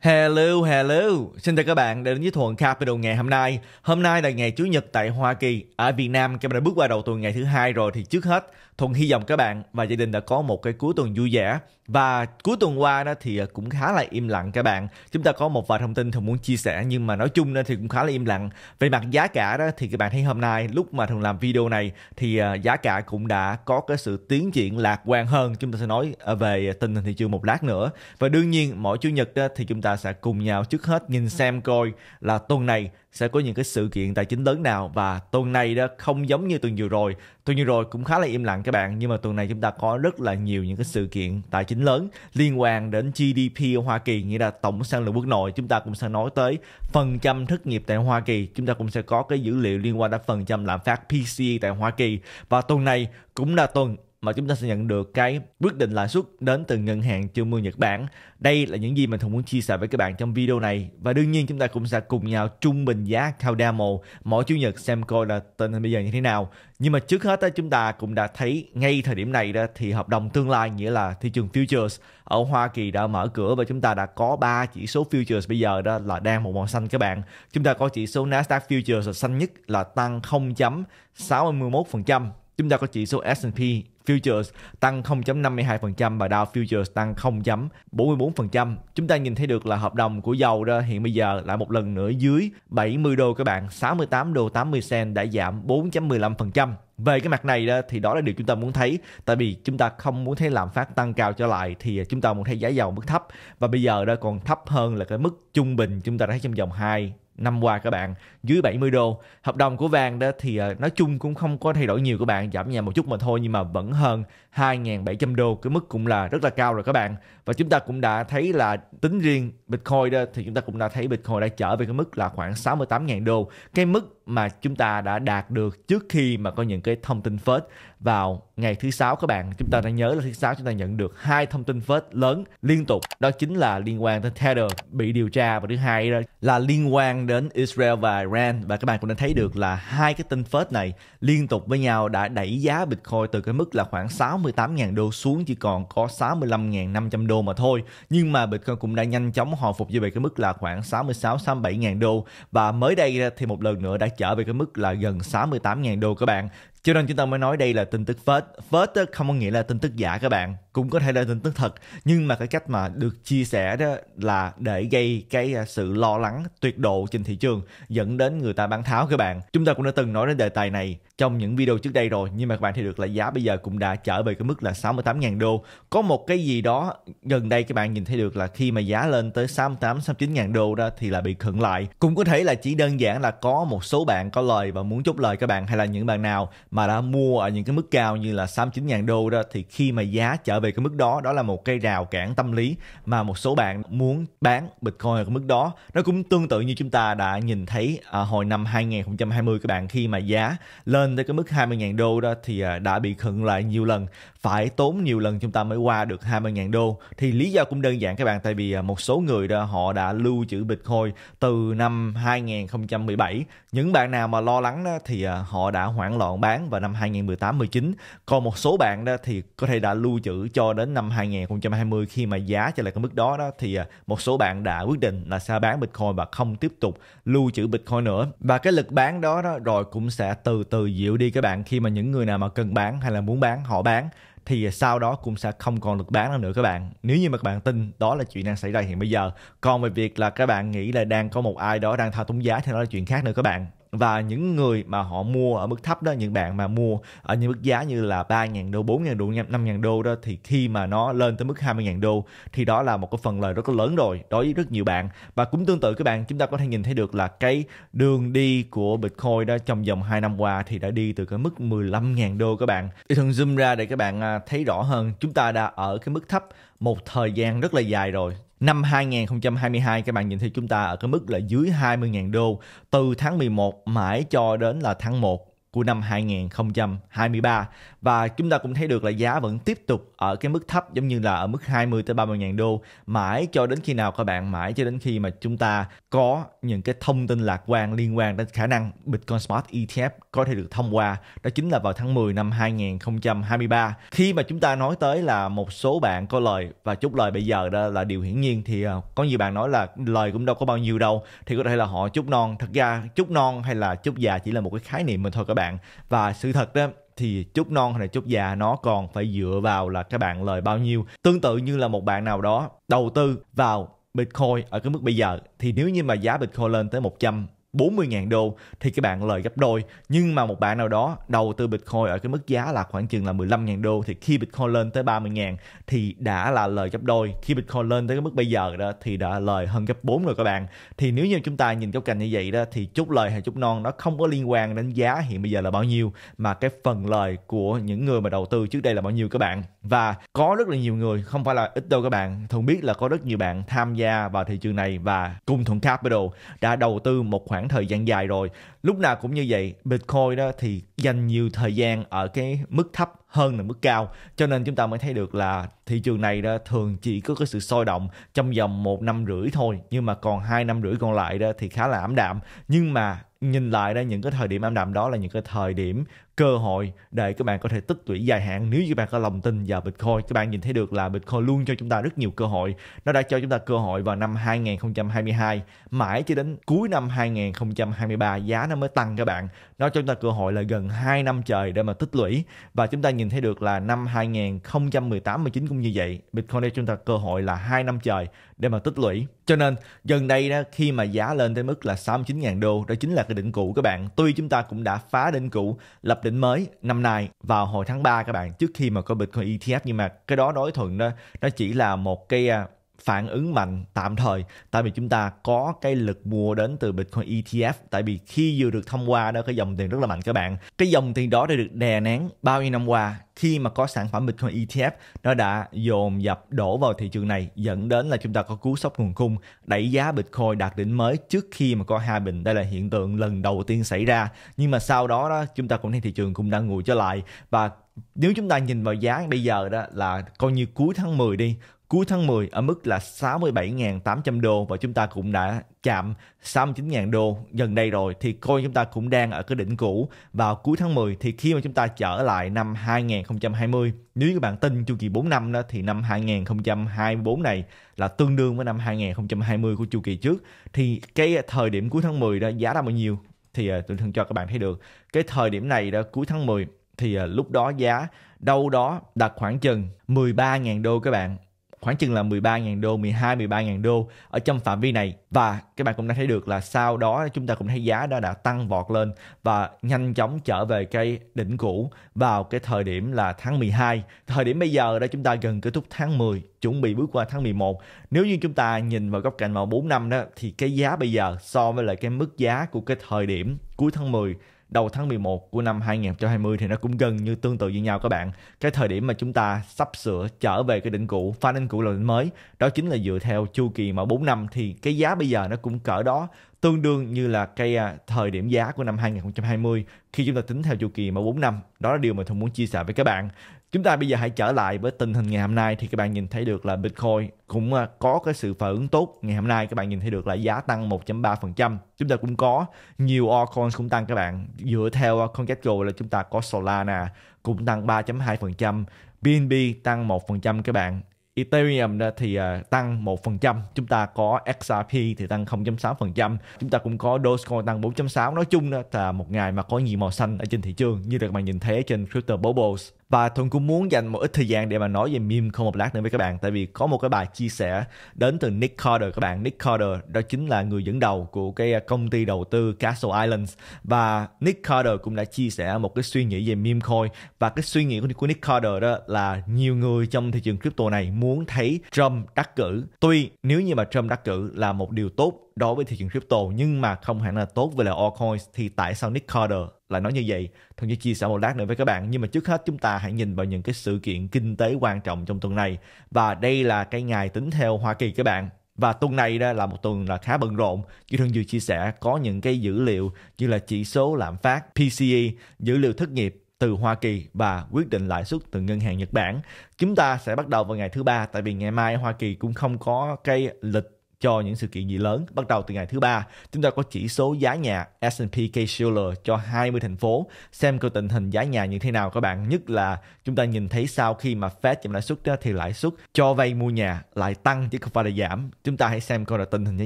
Hello, hello. Xin chào các bạn đã đến với Thuận Capital ngày hôm nay. Hôm nay là ngày Chủ nhật tại Hoa Kỳ. Ở Việt Nam, các bạn đã bước qua đầu tuần ngày thứ hai rồi thì trước hết, Thuận hy vọng các bạn và gia đình đã có một cái cuối tuần vui vẻ và cuối tuần qua đó thì à, cũng khá là im lặng các bạn chúng ta có một vài thông tin thường muốn chia sẻ nhưng mà nói chung thì cũng khá là im lặng về mặt giá cả đó thì các bạn thấy hôm nay lúc mà thường làm video này thì à, giá cả cũng đã có cái sự tiến triển lạc quan hơn chúng ta sẽ nói à, về tình hình thị trường một lát nữa và đương nhiên mỗi chủ nhật đó thì chúng ta sẽ cùng nhau trước hết nhìn xem coi là tuần này sẽ có những cái sự kiện tài chính lớn nào và tuần này đó không giống như tuần vừa rồi tuần vừa rồi cũng khá là im lặng các bạn nhưng mà tuần này chúng ta có rất là nhiều những cái sự kiện tài chính lớn liên quan đến GDP ở Hoa Kỳ nghĩa là tổng sản lượng quốc nội chúng ta cũng sẽ nói tới phần trăm thất nghiệp tại Hoa Kỳ chúng ta cũng sẽ có cái dữ liệu liên quan đến phần trăm lạm phát PCE tại Hoa Kỳ và tuần này cũng là tuần mà chúng ta sẽ nhận được cái quyết định lãi suất đến từ ngân hàng trung mương Nhật Bản. Đây là những gì mình thùng muốn chia sẻ với các bạn trong video này và đương nhiên chúng ta cũng sẽ cùng nhau trung bình giá Cardano mỗi chủ nhật xem coi là tình hình bây giờ như thế nào. Nhưng mà trước hết đó, chúng ta cũng đã thấy ngay thời điểm này đó thì hợp đồng tương lai nghĩa là thị trường futures ở Hoa Kỳ đã mở cửa và chúng ta đã có ba chỉ số futures bây giờ đó là đang một màu xanh các bạn. Chúng ta có chỉ số Nasdaq futures là xanh nhất là tăng 0.61% Chúng ta có chỉ số S&P Futures tăng 0.52% và Dow Futures tăng 0.44%. Chúng ta nhìn thấy được là hợp đồng của dầu đó hiện bây giờ lại một lần nữa dưới 70 đô các bạn, 68 đô 80 cent đã giảm 4.15%. Về cái mặt này đó, thì đó là điều chúng ta muốn thấy tại vì chúng ta không muốn thấy lạm phát tăng cao trở lại thì chúng ta muốn thấy giá dầu mức thấp và bây giờ đó còn thấp hơn là cái mức trung bình chúng ta đã thấy trong vòng 2 năm qua các bạn dưới 70 đô hợp đồng của vàng đó thì ờ, nói chung cũng không có thay đổi nhiều các bạn giảm nhẹ một chút mà thôi nhưng mà vẫn hơn 2.700 đô cái mức cũng là rất là cao rồi các bạn và chúng ta cũng đã thấy là tính riêng Bitcoin đó thì chúng ta cũng đã thấy Bitcoin đã trở về cái mức là khoảng 68.000 đô cái mức mà chúng ta đã đạt được trước khi mà có những cái thông tin phết vào ngày thứ sáu các bạn chúng ta đã nhớ là thứ sáu chúng ta nhận được hai thông tin phết lớn liên tục đó chính là liên quan tới Tether bị điều tra và thứ hai đó là liên quan đến Israel và Iran và các bạn cũng đã thấy được là hai cái tin phết này liên tục với nhau đã đẩy giá Bitcoin từ cái mức là khoảng 68.000 đô xuống chỉ còn có 65.500 đô mà thôi nhưng mà Bitcoin cũng đã nhanh chóng hồi phục về cái mức là khoảng 66 67.000 đô và mới đây thì một lần nữa đã trở về cái mức là gần 68.000 đô các bạn cho nên chúng ta mới nói đây là tin tức fake fake không có nghĩa là tin tức giả các bạn cũng có thể là tin tức thật nhưng mà cái cách mà được chia sẻ đó là để gây cái à, sự lo lắng tuyệt độ trên thị trường dẫn đến người ta bán tháo các bạn chúng ta cũng đã từng nói đến đề tài này trong những video trước đây rồi nhưng mà các bạn thì được là giá bây giờ cũng đã trở về cái mức là 68.000 đô có một cái gì đó gần đây các bạn nhìn thấy được là khi mà giá lên tới 68 69.000 đô đó thì là bị khựng lại cũng có thể là chỉ đơn giản là có một số bạn có lời và muốn chốt lời các bạn hay là những bạn nào mà đã mua ở những cái mức cao như là 69.000 đô đó thì khi mà giá trở về cái mức đó đó là một cái rào cản tâm lý mà một số bạn muốn bán Bitcoin ở cái mức đó. Nó cũng tương tự như chúng ta đã nhìn thấy à, hồi năm 2020 các bạn khi mà giá lên tới cái mức 20.000 đô đó thì à, đã bị khựng lại nhiều lần phải tốn nhiều lần chúng ta mới qua được 20.000 đô thì lý do cũng đơn giản các bạn tại vì à, một số người đó họ đã lưu trữ Bitcoin từ năm 2017 những bạn nào mà lo lắng đó thì à, họ đã hoảng loạn bán vào năm 2018 19 còn một số bạn đó thì có thể đã lưu trữ cho đến năm 2020 khi mà giá trở lại cái mức đó đó thì à, một số bạn đã quyết định là sẽ bán Bitcoin và không tiếp tục lưu trữ Bitcoin nữa và cái lực bán đó, đó rồi cũng sẽ từ từ dịu đi các bạn khi mà những người nào mà cần bán hay là muốn bán họ bán thì sau đó cũng sẽ không còn được bán nữa các bạn nếu như mà các bạn tin đó là chuyện đang xảy ra hiện bây giờ còn về việc là các bạn nghĩ là đang có một ai đó đang thao túng giá thì đó là chuyện khác nữa các bạn và những người mà họ mua ở mức thấp đó những bạn mà mua ở những mức giá như là 3.000 đô, 4.000 đô, 5.000 đô đó thì khi mà nó lên tới mức 20.000 đô thì đó là một cái phần lời rất là lớn rồi đối với rất nhiều bạn và cũng tương tự các bạn chúng ta có thể nhìn thấy được là cái đường đi của Bitcoin đó trong vòng 2 năm qua thì đã đi từ cái mức 15.000 đô các bạn. Thì thường zoom ra để các bạn à, thấy rõ hơn chúng ta đã ở cái mức thấp một thời gian rất là dài rồi năm 2022 các bạn nhìn thấy chúng ta ở cái mức là dưới 20.000 đô từ tháng 11 mãi cho đến là tháng 1 của năm 2023 và chúng ta cũng thấy được là giá vẫn tiếp tục ở cái mức thấp giống như là ở mức 20 tới 30 ngàn đô mãi cho đến khi nào các bạn mãi cho đến khi mà chúng ta có những cái thông tin lạc quan liên quan đến khả năng Bitcoin Smart ETF có thể được thông qua đó chính là vào tháng 10 năm 2023 khi mà chúng ta nói tới là một số bạn có lời và chúc lời bây giờ đó là điều hiển nhiên thì ờ, có nhiều bạn nói là lời cũng đâu có bao nhiêu đâu thì có thể là họ chúc non thật ra chúc non hay là chúc già chỉ là một cái khái niệm mà thôi các bạn và sự thật đó thì chúc non hay là chúc già nó còn phải dựa vào là các bạn lời bao nhiêu tương tự như là một bạn nào đó đầu tư vào Bitcoin ở cái mức bây giờ thì nếu như mà giá Bitcoin lên tới 100 40.000 đô thì các bạn lời gấp đôi nhưng mà một bạn nào đó đầu tư Bitcoin ở cái mức giá là khoảng chừng là 15.000 đô thì khi Bitcoin lên tới 30.000 thì đã là lời gấp đôi khi Bitcoin lên tới cái mức bây giờ đó thì đã lời hơn gấp 4 rồi các bạn thì nếu như chúng ta nhìn góc cạnh như vậy đó thì chút lời hay chút non nó không có liên quan đến giá hiện bây giờ là bao nhiêu mà cái phần lời của những người mà đầu tư trước đây là bao nhiêu các bạn và có rất là nhiều người không phải là ít đâu các bạn thường biết là có rất nhiều bạn tham gia vào thị trường này và cùng thuận capital đã đầu tư một khoảng thời gian dài rồi lúc nào cũng như vậy bitcoin đó thì dành nhiều thời gian ở cái mức thấp hơn là mức cao cho nên chúng ta mới thấy được là thị trường này đó thường chỉ có cái sự sôi động trong vòng một năm rưỡi thôi nhưng mà còn hai năm rưỡi còn lại đó thì khá là ảm đạm nhưng mà nhìn lại đó những cái thời điểm ảm đạm đó là những cái thời điểm cơ hội để các bạn có thể tích lũy dài hạn nếu như các bạn có lòng tin vào Bitcoin. Các bạn nhìn thấy được là Bitcoin luôn cho chúng ta rất nhiều cơ hội. Nó đã cho chúng ta cơ hội vào năm 2022, mãi cho đến cuối năm 2023 giá nó mới tăng các bạn. Nó cho chúng ta cơ hội là gần 2 năm trời để mà tích lũy và chúng ta nhìn thấy được là năm 2018 19 cũng như vậy. Bitcoin cho chúng ta cơ hội là 2 năm trời để mà tích lũy. Cho nên gần đây đó khi mà giá lên tới mức là 69.000 đô đó chính là cái đỉnh cũ các bạn. Tuy chúng ta cũng đã phá đỉnh cũ, lập đỉnh mới năm nay vào hồi tháng 3 các bạn trước khi mà có Bitcoin ETF nhưng mà cái đó đối thuận đó nó chỉ là một cái à, phản ứng mạnh tạm thời tại vì chúng ta có cái lực mua đến từ Bitcoin ETF tại vì khi vừa được thông qua đó cái dòng tiền rất là mạnh các bạn cái dòng tiền đó đã được đè nén bao nhiêu năm qua khi mà có sản phẩm Bitcoin ETF nó đã dồn dập đổ vào thị trường này dẫn đến là chúng ta có cú sốc nguồn cung đẩy giá Bitcoin đạt đỉnh mới trước khi mà có hai bình đây là hiện tượng lần đầu tiên xảy ra nhưng mà sau đó đó chúng ta cũng thấy thị trường cũng đang ngồi trở lại và nếu chúng ta nhìn vào giá bây giờ đó là coi như cuối tháng 10 đi cuối tháng 10 ở mức là 67.800 đô và chúng ta cũng đã chạm 69.000 đô gần đây rồi thì coi chúng ta cũng đang ở cái đỉnh cũ vào cuối tháng 10 thì khi mà chúng ta trở lại năm 2020 nếu các bạn tin chu kỳ 4 năm đó thì năm 2024 này là tương đương với năm 2020 của chu kỳ trước thì cái thời điểm cuối tháng 10 đó giá đã bao nhiêu thì à, tôi thường cho các bạn thấy được cái thời điểm này đó cuối tháng 10 thì à, lúc đó giá đâu đó đặt khoảng chừng 13.000 đô các bạn khoảng chừng là 13.000 đô, 12 13.000 đô ở trong phạm vi này và các bạn cũng đã thấy được là sau đó chúng ta cũng thấy giá đó đã tăng vọt lên và nhanh chóng trở về cái đỉnh cũ vào cái thời điểm là tháng 12. Thời điểm bây giờ đã chúng ta gần kết thúc tháng 10, chuẩn bị bước qua tháng 11. Nếu như chúng ta nhìn vào góc cạnh vào 4 năm đó thì cái giá bây giờ so với lại cái mức giá của cái thời điểm cuối tháng 10 đầu tháng 11 của năm 2020 thì nó cũng gần như tương tự như nhau các bạn. Cái thời điểm mà chúng ta sắp sửa trở về cái đỉnh cũ, pha đỉnh cũ là đỉnh mới, đó chính là dựa theo chu kỳ mà 4 năm thì cái giá bây giờ nó cũng cỡ đó tương đương như là cái à, thời điểm giá của năm 2020 khi chúng ta tính theo chu kỳ mà 4 năm. Đó là điều mà tôi muốn chia sẻ với các bạn. Chúng ta bây giờ hãy trở lại với tình hình ngày hôm nay thì các bạn nhìn thấy được là Bitcoin cũng à, có cái sự phản ứng tốt. Ngày hôm nay các bạn nhìn thấy được là giá tăng 1.3%. Chúng ta cũng có nhiều altcoins cũng tăng các bạn. Dựa theo à, CoinGecko là chúng ta có Solana cũng tăng 3.2%, BNB tăng 1% các bạn. Ethereum thì à, tăng 1%, chúng ta có XRP thì tăng 0.6%, chúng ta cũng có Dogecoin tăng 4.6. Nói chung là một ngày mà có nhiều màu xanh ở trên thị trường như là các bạn nhìn thấy trên Crypto Bubbles và thuận cũng muốn dành một ít thời gian để mà nói về meme không một lát nữa với các bạn tại vì có một cái bài chia sẻ đến từ Nick Carter các bạn Nick Carter đó chính là người dẫn đầu của cái à, công ty đầu tư Castle Islands và Nick Carter cũng đã chia sẻ một cái suy nghĩ về meme coin và cái suy nghĩ của Nick Carter đó là nhiều người trong thị trường crypto này muốn thấy Trump đắc cử tuy nếu như mà Trump đắc cử là một điều tốt đối với thị trường crypto nhưng mà không hẳn là tốt với là altcoins thì tại sao Nick Carter lại nói như vậy? Thần sẽ chia sẻ một lát nữa với các bạn nhưng mà trước hết chúng ta hãy nhìn vào những cái sự kiện kinh tế quan trọng trong tuần này và đây là cái ngày tính theo Hoa Kỳ các bạn và tuần này đó là một tuần là khá bận rộn như thường vừa chia sẻ có những cái dữ liệu như là chỉ số lạm phát PCE dữ liệu thất nghiệp từ Hoa Kỳ và quyết định lãi suất từ ngân hàng Nhật Bản. Chúng ta sẽ bắt đầu vào ngày thứ ba tại vì ngày mai Hoa Kỳ cũng không có cái lịch cho những sự kiện gì lớn. Bắt đầu từ ngày thứ ba, chúng ta có chỉ số giá nhà S&P Case shiller cho 20 thành phố xem coi tình hình giá nhà như thế nào các bạn. Nhất là chúng ta nhìn thấy sau khi mà Fed giảm lãi suất thì lãi suất cho vay mua nhà lại tăng chứ không phải là giảm. Chúng ta hãy xem coi là tình hình giá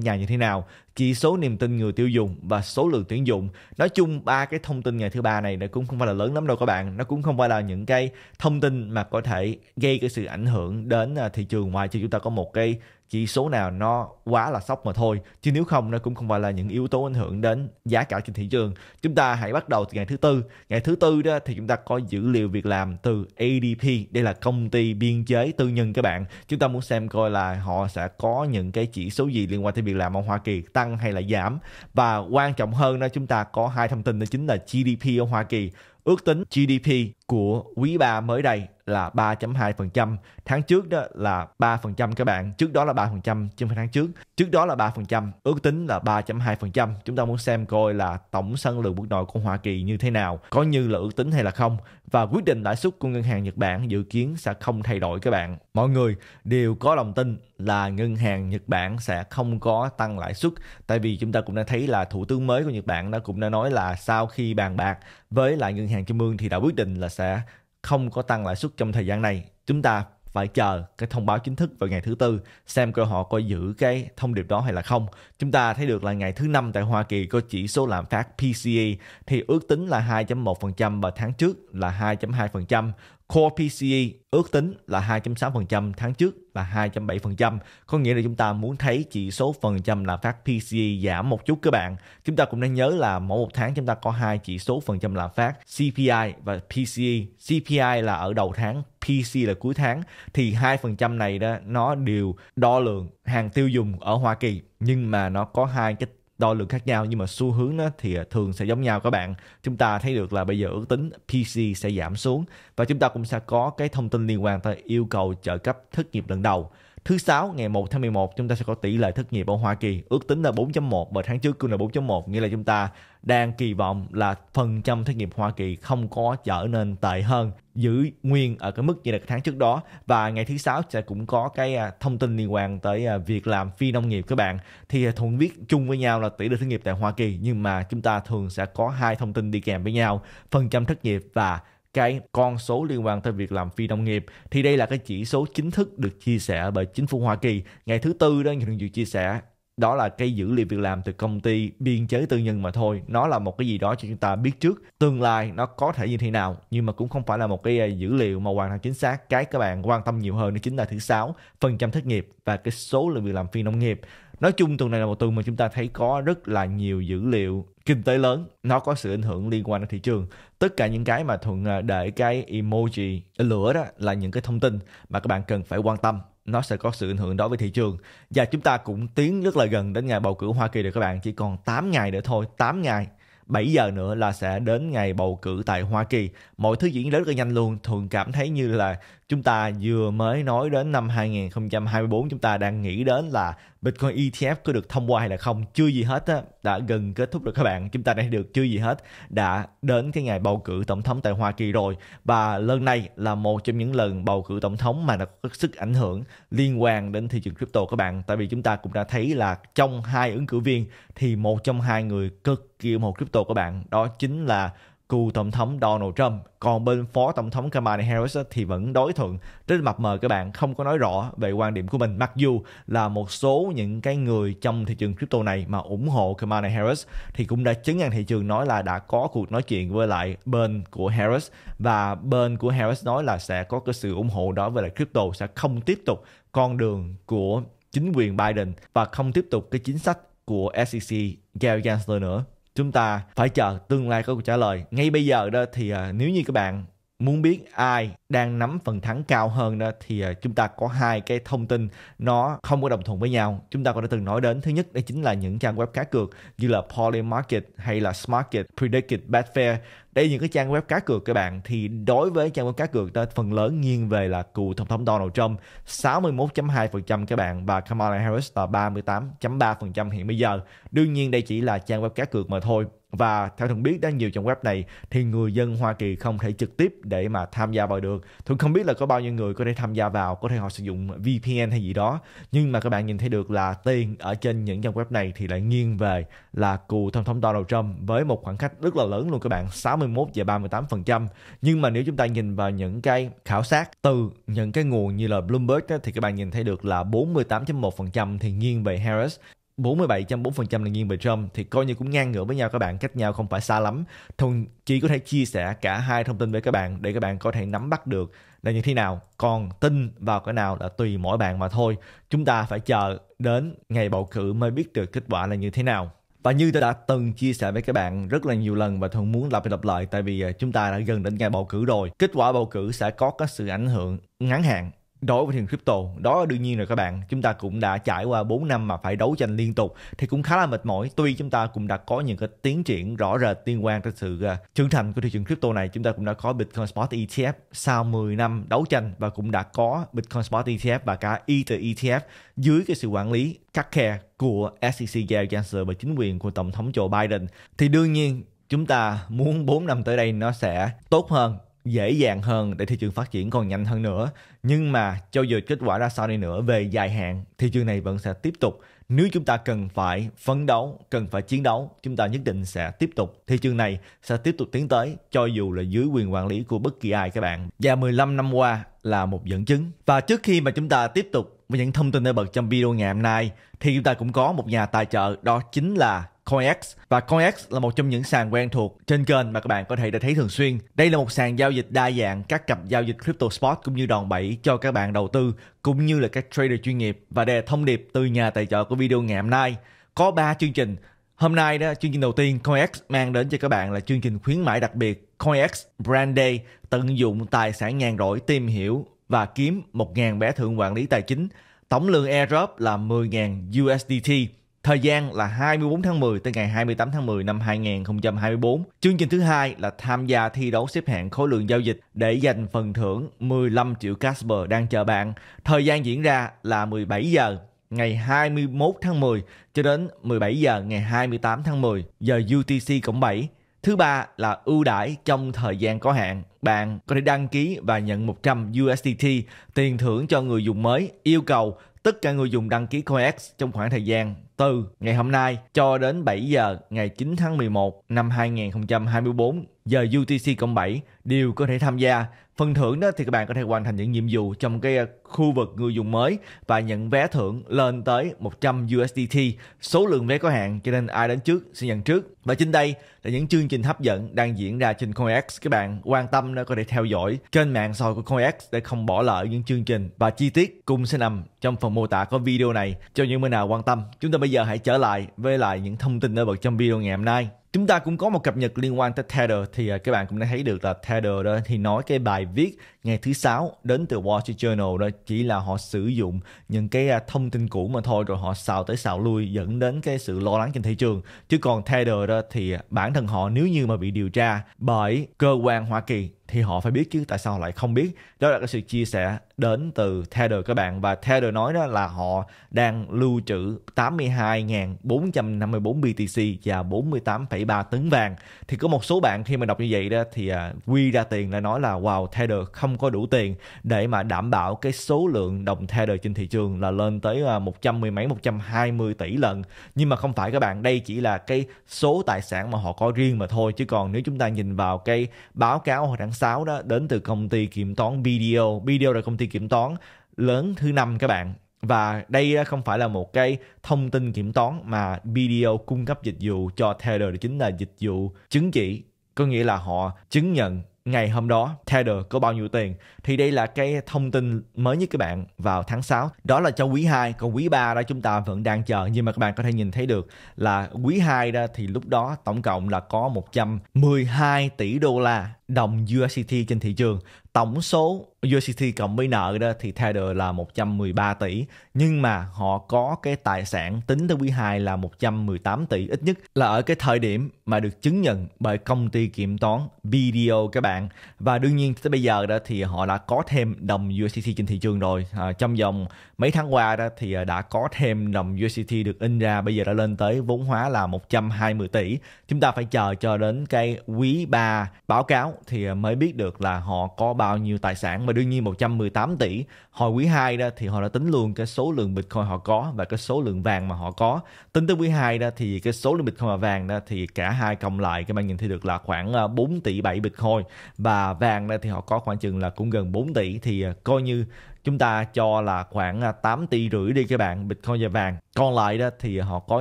nhà như thế nào chỉ số niềm tin người tiêu dùng và số lượng tuyển dụng nói chung ba cái thông tin ngày thứ ba này nó cũng không phải là lớn lắm đâu các bạn nó cũng không phải là những cái thông tin mà có thể gây cái sự ảnh hưởng đến à, thị trường ngoài cho chúng ta có một cái chỉ số nào nó quá là sốc mà thôi chứ nếu không nó cũng không phải là những yếu tố ảnh hưởng đến giá cả trên thị trường chúng ta hãy bắt đầu từ ngày thứ tư ngày thứ tư đó thì chúng ta có dữ liệu việc làm từ ADP đây là công ty biên chế tư nhân các bạn chúng ta muốn xem coi là họ sẽ có những cái chỉ số gì liên quan tới việc làm ở Hoa Kỳ tăng hay là giảm và quan trọng hơn đó chúng ta có hai thông tin đó chính là GDP ở Hoa Kỳ ước tính GDP của quý 3 mới đây là 3.2%, tháng trước đó là 3% các bạn, trước đó là 3% phải tháng trước, trước đó là 3%, ước tính là 3.2%. Chúng ta muốn xem coi là tổng sản lượng quốc nội của Hoa Kỳ như thế nào, có như là ước tính hay là không và quyết định lãi suất của ngân hàng Nhật Bản dự kiến sẽ không thay đổi các bạn. Mọi người đều có lòng tin là ngân hàng Nhật Bản sẽ không có tăng lãi suất tại vì chúng ta cũng đã thấy là thủ tướng mới của Nhật Bản nó cũng đã nói là sau khi bàn bạc với lại ngân hàng trung ương thì đã quyết định là sẽ sẽ không có tăng lãi suất trong thời gian này. Chúng ta phải chờ cái thông báo chính thức vào ngày thứ tư xem cơ họ có giữ cái thông điệp đó hay là không. Chúng ta thấy được là ngày thứ năm tại Hoa Kỳ có chỉ số lạm phát PCE thì ước tính là 2.1% và tháng trước là 2.2%. Core PCE ước tính là 2.6%, tháng trước là 2.7%. Có nghĩa là chúng ta muốn thấy chỉ số phần trăm lạm phát PCE giảm một chút các bạn. Chúng ta cũng nên nhớ là mỗi một tháng chúng ta có hai chỉ số phần trăm lạm phát CPI và PCE. CPI là ở đầu tháng, PCE là cuối tháng thì hai phần trăm này đó nó đều đo lường hàng tiêu dùng ở Hoa Kỳ nhưng mà nó có hai cái đo lường khác nhau nhưng mà xu hướng nó thì à, thường sẽ giống nhau các bạn chúng ta thấy được là bây giờ ước tính PC sẽ giảm xuống và chúng ta cũng sẽ có cái thông tin liên quan tới yêu cầu trợ cấp thất nghiệp lần đầu Thứ sáu ngày 1 tháng 11 chúng ta sẽ có tỷ lệ thất nghiệp ở Hoa Kỳ ước tính là 4.1 và tháng trước cũng là 4.1 nghĩa là chúng ta đang kỳ vọng là phần trăm thất nghiệp Hoa Kỳ không có trở nên tệ hơn giữ nguyên ở cái mức như là tháng trước đó và ngày thứ sáu sẽ cũng có cái à, thông tin liên quan tới à, việc làm phi nông nghiệp các bạn thì à, thuận viết chung với nhau là tỷ lệ thất nghiệp tại Hoa Kỳ nhưng mà chúng ta thường sẽ có hai thông tin đi kèm với nhau phần trăm thất nghiệp và cái con số liên quan tới việc làm phi nông nghiệp thì đây là cái chỉ số chính thức được chia sẻ bởi chính phủ Hoa Kỳ ngày thứ tư đó như dự chia sẻ đó là cái dữ liệu việc làm từ công ty biên chế tư nhân mà thôi nó là một cái gì đó cho chúng ta biết trước tương lai nó có thể như thế nào nhưng mà cũng không phải là một cái à, dữ liệu mà hoàn toàn chính xác cái các bạn quan tâm nhiều hơn đó chính là thứ sáu phần trăm thất nghiệp và cái số lượng việc làm phi nông nghiệp nói chung tuần này là một tuần mà chúng ta thấy có rất là nhiều dữ liệu kinh tế lớn nó có sự ảnh hưởng liên quan đến thị trường tất cả những cái mà thuận à, để cái emoji lửa đó là những cái thông tin mà các bạn cần phải quan tâm nó sẽ có sự ảnh hưởng đối với thị trường và chúng ta cũng tiến rất là gần đến ngày bầu cử Hoa Kỳ rồi các bạn chỉ còn 8 ngày nữa thôi 8 ngày 7 giờ nữa là sẽ đến ngày bầu cử tại Hoa Kỳ. Mọi thứ diễn ra rất là nhanh luôn. Thường cảm thấy như là chúng ta vừa mới nói đến năm 2024 chúng ta đang nghĩ đến là Bitcoin ETF có được thông qua hay là không chưa gì hết á đã gần kết thúc rồi các bạn chúng ta đã được chưa gì hết đã đến cái ngày bầu cử tổng thống tại Hoa Kỳ rồi và lần này là một trong những lần bầu cử tổng thống mà nó có sức ảnh hưởng liên quan đến thị trường crypto các bạn tại vì chúng ta cũng đã thấy là trong hai ứng cử viên thì một trong hai người cực kỳ ủng hộ crypto các bạn đó chính là cựu tổng thống Donald Trump. Còn bên phó tổng thống Kamala Harris thì vẫn đối thuận. Trên mập mờ các bạn không có nói rõ về quan điểm của mình. Mặc dù là một số những cái người trong thị trường crypto này mà ủng hộ Kamala Harris thì cũng đã chứng nhận thị trường nói là đã có cuộc nói chuyện với lại bên của Harris và bên của Harris nói là sẽ có cái sự ủng hộ đó với lại crypto sẽ không tiếp tục con đường của chính quyền Biden và không tiếp tục cái chính sách của SEC Gary Gensler nữa chúng ta phải chờ tương lai có câu trả lời ngay bây giờ đó thì à, nếu như các bạn muốn biết ai đang nắm phần thắng cao hơn đó thì ờ, chúng ta có hai cái thông tin nó không có đồng thuận với nhau chúng ta có đã từng nói đến thứ nhất đó chính là những trang web cá cược như là Polymarket hay là Smartket, Predicted, Betfair đây là những cái trang web cá cược các bạn thì đối với trang web cá cược ta phần lớn nghiêng về là cựu tổng thống Donald Trump 61.2% các bạn và Kamala Harris là 38.3% hiện bây giờ đương nhiên đây chỉ là trang web cá cược mà thôi và theo thường biết đó nhiều trang web này thì người dân Hoa Kỳ không thể trực tiếp để mà tham gia vào được thường không biết là có bao nhiêu người có thể tham gia vào, có thể họ sử dụng VPN hay gì đó. Nhưng mà các bạn nhìn thấy được là tiền ở trên những trang web này thì lại nghiêng về là cựu Tổng thống Donald Trump với một khoảng cách rất là lớn luôn các bạn, 61 và 38%. Nhưng mà nếu chúng ta nhìn vào những cái khảo sát từ những cái nguồn như là Bloomberg đó, thì các bạn nhìn thấy được là 48.1% thì nghiêng về Harris 47.4% là nghiêng về Trump thì coi như cũng ngang ngửa với nhau các bạn cách nhau không phải xa lắm thông chỉ có thể chia sẻ cả hai thông tin với các bạn để các bạn có thể nắm bắt được là như thế nào còn tin vào cái nào là tùy mỗi bạn mà thôi chúng ta phải chờ đến ngày bầu cử mới biết được kết quả là như thế nào và như tôi đã từng chia sẻ với các bạn rất là nhiều lần và thường muốn lặp đi lặp lại tại vì à, chúng ta đã gần đến ngày bầu cử rồi. Kết quả bầu cử sẽ có các sự ảnh hưởng ngắn hạn đối với thị trường crypto đó đương nhiên rồi các bạn chúng ta cũng đã trải qua 4 năm mà phải đấu tranh liên tục thì cũng khá là mệt mỏi tuy chúng ta cũng đã có những cái tiến triển rõ rệt liên quan tới sự à, trưởng thành của thị trường crypto này chúng ta cũng đã có Bitcoin Spot ETF sau 10 năm đấu tranh và cũng đã có Bitcoin Spot ETF và cả Ether ETF dưới cái sự quản lý khắc khe của SEC Gary Gensler và chính quyền của tổng thống Joe Biden thì đương nhiên chúng ta muốn 4 năm tới đây nó sẽ tốt hơn dễ dàng hơn để thị trường phát triển còn nhanh hơn nữa nhưng mà cho dù kết quả ra sao đi nữa về dài hạn thị trường này vẫn sẽ tiếp tục nếu chúng ta cần phải phấn đấu cần phải chiến đấu chúng ta nhất định sẽ tiếp tục thị trường này sẽ tiếp tục tiến tới cho dù là dưới quyền quản lý của bất kỳ ai các bạn và 15 năm qua là một dẫn chứng và trước khi mà chúng ta tiếp tục với những thông tin nổi bật trong video ngày hôm nay thì chúng ta cũng có một nhà tài trợ đó chính là CoinX và CoinX là một trong những sàn quen thuộc trên kênh mà các bạn có thể đã thấy thường xuyên. Đây là một sàn giao dịch đa dạng các cặp giao dịch crypto spot cũng như đòn bẩy cho các bạn đầu tư cũng như là các trader chuyên nghiệp và đề thông điệp từ nhà tài trợ của video ngày hôm nay. Có 3 chương trình Hôm nay đó, chương trình đầu tiên CoinX mang đến cho các bạn là chương trình khuyến mãi đặc biệt CoinX Brand Day tận dụng tài sản ngàn rỗi tìm hiểu và kiếm 1.000 bé thưởng quản lý tài chính. Tổng lượng airdrop là 10.000 USDT. Thời gian là 24 tháng 10 tới ngày 28 tháng 10 năm 2024. Chương trình thứ hai là tham gia thi đấu xếp hạng khối lượng giao dịch để giành phần thưởng 15 triệu Casper đang chờ bạn. Thời gian diễn ra là 17 giờ ngày 21 tháng 10 cho đến 17 giờ ngày 28 tháng 10 giờ UTC cộng 7 Thứ ba là ưu đãi trong thời gian có hạn. Bạn có thể đăng ký và nhận 100 USDT tiền thưởng cho người dùng mới. Yêu cầu tất cả người dùng đăng ký CoinX trong khoảng thời gian từ ngày hôm nay cho đến 7 giờ ngày 9 tháng 11 năm 2024 giờ UTC cộng 7 đều có thể tham gia Phần thưởng đó thì các bạn có thể hoàn thành những nhiệm vụ trong cái à, khu vực người dùng mới và nhận vé thưởng lên tới 100 USDT. Số lượng vé có hạn cho nên ai đến trước sẽ nhận trước. Và trên đây là những chương trình hấp dẫn đang diễn ra trên CoinEx. Các bạn quan tâm đó có thể theo dõi trên mạng xã hội của CoinEx để không bỏ lỡ những chương trình và chi tiết cũng sẽ nằm trong phần mô tả của video này cho những người nào quan tâm. Chúng ta bây giờ hãy trở lại với lại những thông tin nổi bật trong video ngày hôm nay chúng ta cũng có một cập nhật liên quan tới Tether thì à, các bạn cũng đã thấy được là Tether đó thì nói cái bài viết ngày thứ sáu đến từ Wall Street Journal đó chỉ là họ sử dụng những cái à, thông tin cũ mà thôi rồi họ xào tới xào lui dẫn đến cái sự lo lắng trên thị trường chứ còn Tether đó thì bản thân họ nếu như mà bị điều tra bởi cơ quan Hoa Kỳ thì họ phải biết chứ tại sao họ lại không biết đó là cái sự chia sẻ đến từ Tether các bạn và Tether nói đó là họ đang lưu trữ 82.454 BTC và 48,3 tấn vàng thì có một số bạn khi mà đọc như vậy đó thì à, quy ra tiền lại nói là wow Tether không không có đủ tiền để mà đảm bảo cái số lượng đồng tether trên thị trường là lên tới à, một trăm mười mấy 120 tỷ lần nhưng mà không phải các bạn đây chỉ là cái số tài sản mà họ có riêng mà thôi chứ còn nếu chúng ta nhìn vào cái báo cáo hồi tháng 6 đó đến từ công ty kiểm toán BDO BDO là công ty kiểm toán lớn thứ năm các bạn và đây à, không phải là một cái thông tin kiểm toán mà BDO cung cấp dịch vụ cho Tether đó chính là dịch vụ chứng chỉ có nghĩa là họ chứng nhận ngày hôm đó Tether có bao nhiêu tiền thì đây là cái thông tin mới nhất các bạn vào tháng 6 đó là cho quý 2 còn quý 3 đó chúng ta vẫn đang chờ nhưng mà các bạn có thể nhìn thấy được là quý 2 đó thì lúc đó tổng cộng là có 112 tỷ đô la đồng USDT trên thị trường. Tổng số USDT cộng với nợ đó thì Tether là 113 tỷ, nhưng mà họ có cái tài sản tính tới quý 2 là 118 tỷ ít nhất là ở cái thời điểm mà được chứng nhận bởi công ty kiểm toán BDO các bạn. Và đương nhiên tới bây giờ đó thì họ đã có thêm đồng USDT trên thị trường rồi. À, trong vòng mấy tháng qua đó thì à, đã có thêm đồng USDT được in ra bây giờ đã lên tới vốn hóa là 120 tỷ. Chúng ta phải chờ cho đến cái quý 3 báo cáo thì à, mới biết được là họ có bao nhiêu tài sản mà đương nhiên 118 tỷ hồi quý 2 đó thì họ đã tính luôn cái số lượng Bitcoin họ có và cái số lượng vàng mà họ có tính tới quý 2 đó thì cái số lượng Bitcoin và vàng đó thì cả hai cộng lại các bạn nhìn thấy được là khoảng 4 à, tỷ 7 Bitcoin và vàng đó thì họ có khoảng chừng là cũng gần 4 tỷ thì à, coi như chúng ta cho là khoảng 8 tỷ rưỡi đi các bạn Bitcoin và vàng còn lại đó thì họ có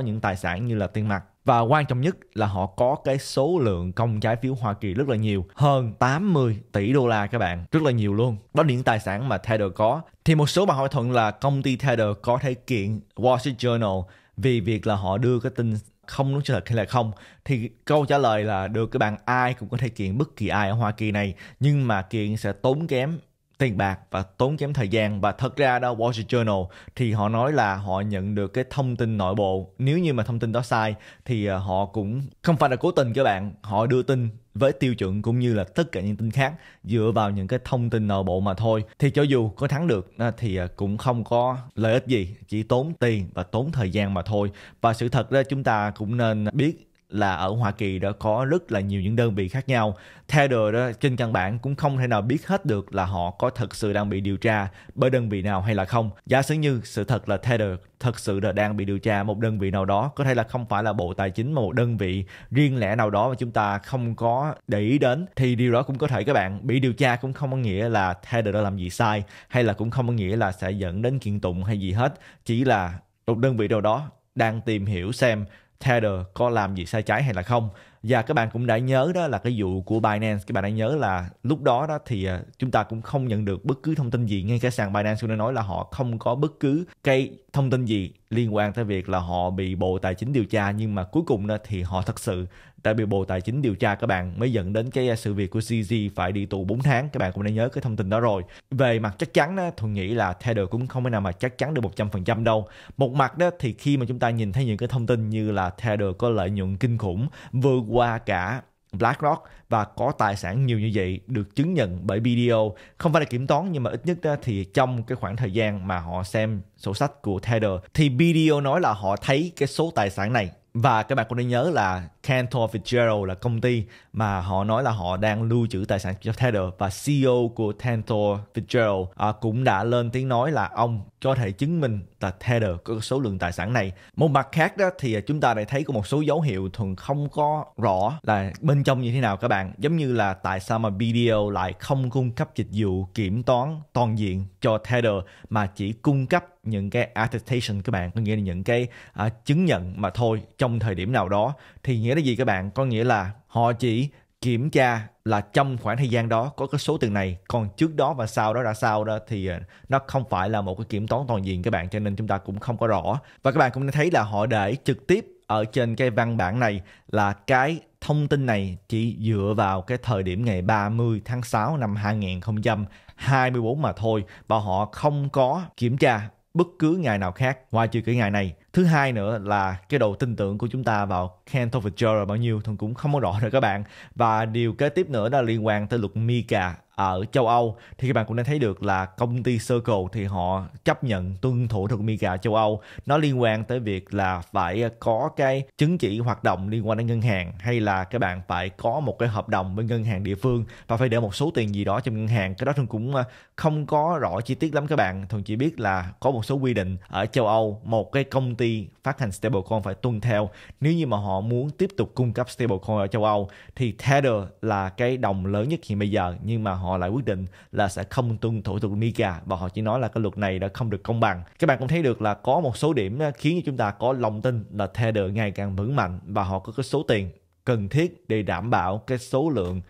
những tài sản như là tiền mặt và quan trọng nhất là họ có cái số lượng công trái phiếu Hoa Kỳ rất là nhiều, hơn 80 tỷ đô la các bạn, rất là nhiều luôn. Đó là những tài sản mà Tether có. Thì một số bạn hỏi thuận là công ty Tether có thể kiện Wall Street Journal vì việc là họ đưa cái tin không đúng sự thật hay là không thì câu trả lời là được các bạn ai cũng có thể kiện bất kỳ ai ở Hoa Kỳ này nhưng mà kiện sẽ tốn kém tiền bạc và tốn kém thời gian và thật ra đó Wall Street Journal thì họ nói là họ nhận được cái thông tin nội bộ nếu như mà thông tin đó sai thì ờ, họ cũng không phải là cố tình các bạn họ đưa tin với tiêu chuẩn cũng như là tất cả những tin khác dựa vào những cái thông tin nội bộ mà thôi thì cho dù có thắng được ờ, thì ờ, cũng không có lợi ích gì chỉ tốn tiền và tốn thời gian mà thôi và sự thật ra chúng ta cũng nên biết là ở Hoa Kỳ đã có rất là nhiều những đơn vị khác nhau. Theo đó, trên căn bản cũng không thể nào biết hết được là họ có thật sự đang bị điều tra bởi đơn vị nào hay là không. Giả sử như sự thật là Tether thật sự là đang bị điều tra một đơn vị nào đó, có thể là không phải là Bộ Tài chính mà một đơn vị riêng lẻ nào đó mà chúng ta không có để ý đến thì điều đó cũng có thể các bạn bị điều tra cũng không có nghĩa là Tether đã làm gì sai hay là cũng không có nghĩa là sẽ dẫn đến kiện tụng hay gì hết, chỉ là một đơn vị nào đó đang tìm hiểu xem Tether có làm gì sai trái hay là không và các bạn cũng đã nhớ đó là cái vụ của Binance các bạn đã nhớ là lúc đó đó thì à, chúng ta cũng không nhận được bất cứ thông tin gì ngay cả sàn Binance cũng đã nói là họ không có bất cứ cái thông tin gì liên quan tới việc là họ bị bộ tài chính điều tra nhưng mà cuối cùng đó thì họ thật sự tại bị Bộ Tài chính điều tra các bạn mới dẫn đến cái à, sự việc của CZ phải đi tù 4 tháng các bạn cũng đã nhớ cái thông tin đó rồi về mặt chắc chắn đó, Thuận nghĩ là tether cũng không thể nào mà chắc chắn được 100% đâu một mặt đó thì khi mà chúng ta nhìn thấy những cái thông tin như là tether có lợi nhuận kinh khủng vượt qua cả BlackRock và có tài sản nhiều như vậy được chứng nhận bởi BDO không phải là kiểm toán nhưng mà ít nhất thì trong cái khoảng thời gian mà họ xem sổ sách của Tether thì BDO nói là họ thấy cái số tài sản này và các bạn cũng nên nhớ là Cantor Fitzgerald là công ty mà họ nói là họ đang lưu trữ tài sản cho Tether và CEO của Cantor Fitzgerald à, cũng đã lên tiếng nói là ông có thể chứng minh là Tether có số lượng tài sản này. Một mặt khác đó thì chúng ta lại thấy có một số dấu hiệu thường không có rõ là bên trong như thế nào các bạn. Giống như là tại sao mà BDO lại không cung cấp dịch vụ kiểm toán toàn diện cho Tether mà chỉ cung cấp những cái attestation các bạn, có nghĩa là những cái à, chứng nhận mà thôi trong thời điểm nào đó thì nghĩa nghĩa là gì các bạn có nghĩa là họ chỉ kiểm tra là trong khoảng thời gian đó có cái số tiền này còn trước đó và sau đó ra sao đó thì ờ, nó không phải là một cái kiểm toán toàn diện các bạn cho nên chúng ta cũng không có rõ và các bạn cũng thấy là họ để trực tiếp ở trên cái văn bản này là cái thông tin này chỉ dựa vào cái thời điểm ngày 30 tháng 6 năm 2024 mà thôi và họ không có kiểm tra bất cứ ngày nào khác ngoài trừ cái ngày này thứ hai nữa là cái độ tin tưởng của chúng ta vào Ken Fitzgerald bao nhiêu thần cũng không có rõ nữa các bạn và điều kế tiếp nữa là liên quan tới luật Mika ở châu Âu thì các bạn cũng đã thấy được là công ty Circle thì họ chấp nhận tuân thủ thuật MiCA ở châu Âu nó liên quan tới việc là phải có cái chứng chỉ hoạt động liên quan đến ngân hàng hay là các bạn phải có một cái hợp đồng với ngân hàng địa phương và phải để một số tiền gì đó trong ngân hàng cái đó thường cũng ờ, không có rõ chi tiết lắm các bạn thường chỉ biết là có một số quy định ở châu Âu một cái công ty phát hành stablecoin phải tuân theo nếu như mà họ muốn tiếp tục cung cấp stablecoin ở châu Âu thì Tether là cái đồng lớn nhất hiện bây giờ nhưng mà họ lại quyết định là sẽ không tuân thủ luật MiCA và họ chỉ nói là cái luật này đã không được công bằng. Các bạn cũng thấy được là có một số điểm ờ, khiến cho chúng ta có lòng tin là Tether ngày càng vững mạnh và họ có cái số tiền cần thiết để đảm bảo cái số lượng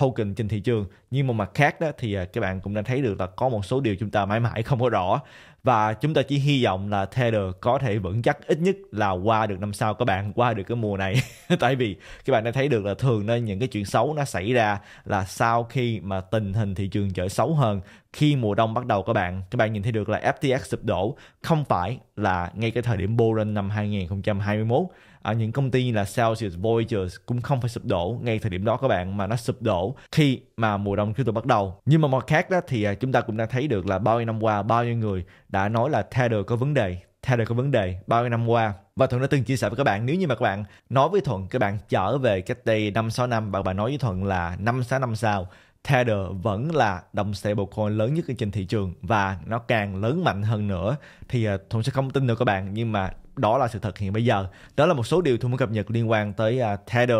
token trên thị trường nhưng mà mặt khác đó thì ờ, các bạn cũng đã thấy được là có một số điều chúng ta mãi mãi không có rõ và chúng ta chỉ hy vọng là Taylor có thể vững chắc ít nhất là qua được năm sau các bạn qua được cái mùa này tại vì các bạn đã thấy được là thường nên những cái chuyện xấu nó xảy ra là sau khi mà tình hình thị trường trở xấu hơn khi mùa đông bắt đầu các bạn các bạn nhìn thấy được là FTX sụp đổ không phải là ngay cái thời điểm bull run năm 2021 à, những công ty như là Celsius, Voyager cũng không phải sụp đổ ngay thời điểm đó các bạn mà nó sụp đổ khi mà mùa đông crypto bắt đầu. Nhưng mà mặt khác đó thì à, chúng ta cũng đã thấy được là bao nhiêu năm qua bao nhiêu người đã nói là Tether có vấn đề, Tether có vấn đề bao nhiêu năm qua và Thuận đã từng chia sẻ với các bạn nếu như mà các bạn nói với Thuận các bạn trở về cách đây 5-6 năm và bạn nói với Thuận là 5-6 năm sau Tether vẫn là đồng stablecoin lớn nhất trên thị trường và nó càng lớn mạnh hơn nữa thì à, Thuận sẽ không tin được các bạn nhưng mà đó là sự thật hiện bây giờ đó là một số điều tôi muốn cập nhật liên quan tới uh, Tether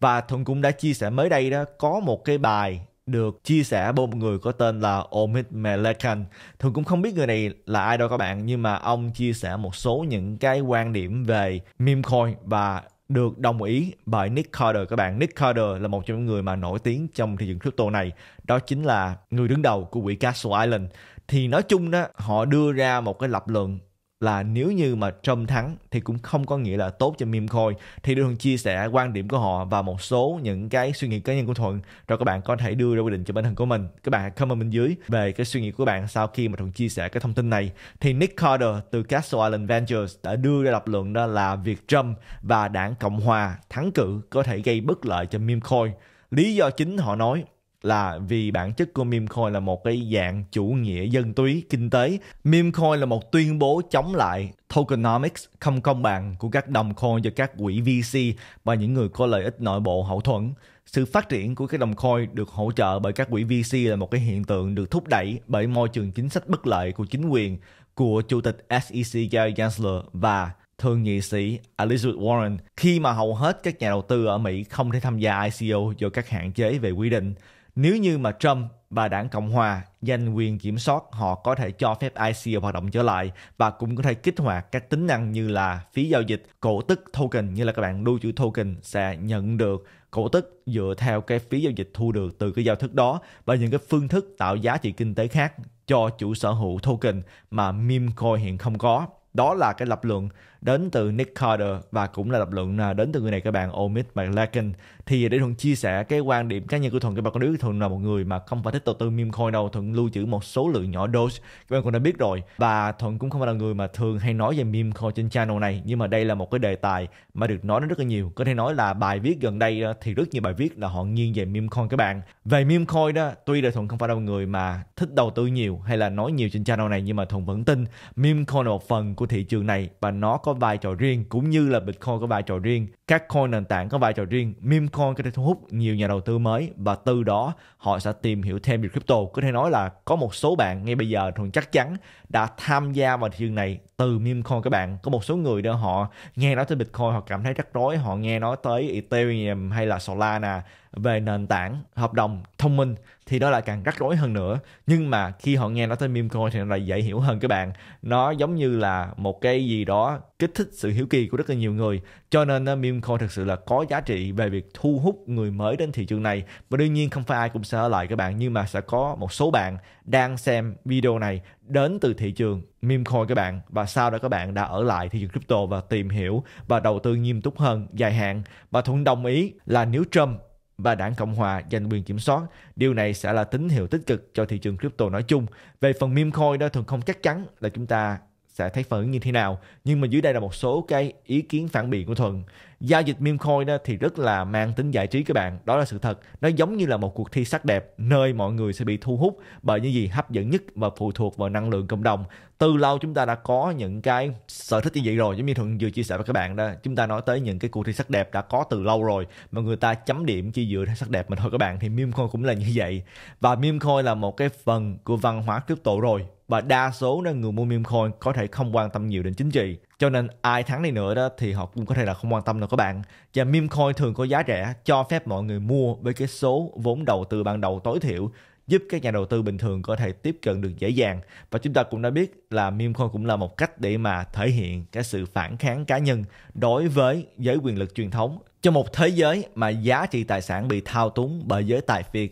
và Thuận cũng đã chia sẻ mới đây đó có một cái bài được chia sẻ bởi một người có tên là Omid Melekan. Thường cũng không biết người này là ai đâu các bạn, nhưng mà ông chia sẻ một số những cái quan điểm về meme coin và được đồng ý bởi Nick Carter các bạn. Nick Carter là một trong những người mà nổi tiếng trong thị trường crypto này. Đó chính là người đứng đầu của quỹ Castle Island. Thì nói chung đó, họ đưa ra một cái lập luận là nếu như mà Trump thắng thì cũng không có nghĩa là tốt cho meme coin thì Thuận chia sẻ quan điểm của họ và một số những cái suy nghĩ cá nhân của Thuận rồi các bạn có thể đưa ra quyết định cho bản thân của mình các bạn comment bên dưới về cái suy nghĩ của bạn sau khi mà Thuận chia sẻ cái thông tin này thì Nick Carter từ Castle Island Ventures đã đưa ra lập luận đó là việc Trump và đảng Cộng Hòa thắng cử có thể gây bất lợi cho meme coin lý do chính họ nói là vì bản chất của meme coin là một cái dạng chủ nghĩa dân túy kinh tế. Meme coin là một tuyên bố chống lại tokenomics không công bằng của các đồng coin do các quỹ VC và những người có lợi ích nội bộ hậu thuẫn. Sự phát triển của các đồng coin được hỗ trợ bởi các quỹ VC là một cái hiện tượng được thúc đẩy bởi môi trường chính sách bất lợi của chính quyền của Chủ tịch SEC Gary Gensler và thượng nghị sĩ Elizabeth Warren khi mà hầu hết các nhà đầu tư ở Mỹ không thể tham gia ICO do các hạn chế về quy định nếu như mà Trump và đảng Cộng Hòa giành quyền kiểm soát họ có thể cho phép ICO hoạt động trở lại và cũng có thể kích hoạt các tính năng như là phí giao dịch, cổ tức token như là các bạn lưu trữ token sẽ nhận được cổ tức dựa theo cái phí giao dịch thu được từ cái giao thức đó và những cái phương thức tạo giá trị kinh tế khác cho chủ sở hữu token mà meme coin hiện không có. Đó là cái lập luận đến từ Nick Carter và cũng là lập luận à, đến từ người này các bạn Omid McLagan thì để thuận chia sẻ cái quan điểm cá nhân của thuận các bạn có biết thuận là một người mà không phải thích đầu tư meme coin đâu thuận lưu trữ một số lượng nhỏ Doge các bạn cũng đã biết rồi và thuận cũng không phải là người mà thường hay nói về meme coin trên channel này nhưng mà đây là một cái đề tài mà được nói rất là nhiều có thể nói là bài viết gần đây ờ, thì rất nhiều bài viết là họ nghiêng về meme coin các bạn về meme coin đó tuy là thuận không phải là một người mà thích đầu tư nhiều hay là nói nhiều trên channel này nhưng mà thuận vẫn tin meme coin là một phần của thị trường này và nó có vai trò riêng cũng như là Bitcoin có vai trò riêng, các coin nền tảng có vai trò riêng, meme coin có thể thu hút nhiều nhà đầu tư mới và từ đó họ sẽ tìm hiểu thêm về crypto. Có thể nói là có một số bạn ngay bây giờ thường chắc chắn đã tham gia vào thị trường này từ meme coin các bạn. Có một số người đó họ nghe nói tới Bitcoin họ cảm thấy rắc rối, họ nghe nói tới Ethereum hay là Solana về nền tảng hợp đồng thông minh thì đó là càng rắc rối hơn nữa nhưng mà khi họ nghe nói tới meme coin thì nó là dễ hiểu hơn các bạn nó giống như là một cái gì đó kích thích sự hiểu kỳ của rất là nhiều người cho nên ờ, meme coin thực sự là có giá trị về việc thu hút người mới đến thị trường này và đương nhiên không phải ai cũng sẽ ở lại các bạn nhưng mà sẽ có một số bạn đang xem video này đến từ thị trường meme coin các bạn và sau đó các bạn đã ở lại thị trường crypto và tìm hiểu và đầu tư nghiêm túc hơn dài hạn và thuận đồng ý là nếu Trump và đảng Cộng hòa giành quyền kiểm soát. Điều này sẽ là tín hiệu tích cực cho thị trường crypto nói chung. Về phần meme coin đó thường không chắc chắn là chúng ta sẽ thấy phản ứng như thế nào nhưng mà dưới đây là một số cái ý kiến phản biện của thuận giao dịch meme coin thì rất là mang tính giải trí các bạn đó là sự thật nó giống như là một cuộc thi sắc đẹp nơi mọi người sẽ bị thu hút bởi những gì hấp dẫn nhất và phụ thuộc vào năng lượng cộng đồng từ lâu chúng ta đã có những cái sở thích như vậy rồi giống như thuận vừa chia sẻ với các bạn đó chúng ta nói tới những cái cuộc thi sắc đẹp đã có từ lâu rồi mà người ta chấm điểm chỉ dựa theo sắc đẹp mà thôi các bạn thì meme coin cũng là như vậy và meme coin là một cái phần của văn hóa crypto rồi và đa số đó người mua meme coin có thể không quan tâm nhiều đến chính trị cho nên ai thắng đi nữa đó thì họ cũng có thể là không quan tâm đâu các bạn và meme coin thường có giá rẻ cho phép mọi người mua với cái số vốn đầu tư ban đầu tối thiểu giúp các nhà đầu tư bình thường có thể tiếp cận được dễ dàng và chúng ta cũng đã biết là meme coin cũng là một cách để mà thể hiện cái sự phản kháng cá nhân đối với giới quyền lực truyền thống cho một thế giới mà giá trị tài sản bị thao túng bởi giới tài phiệt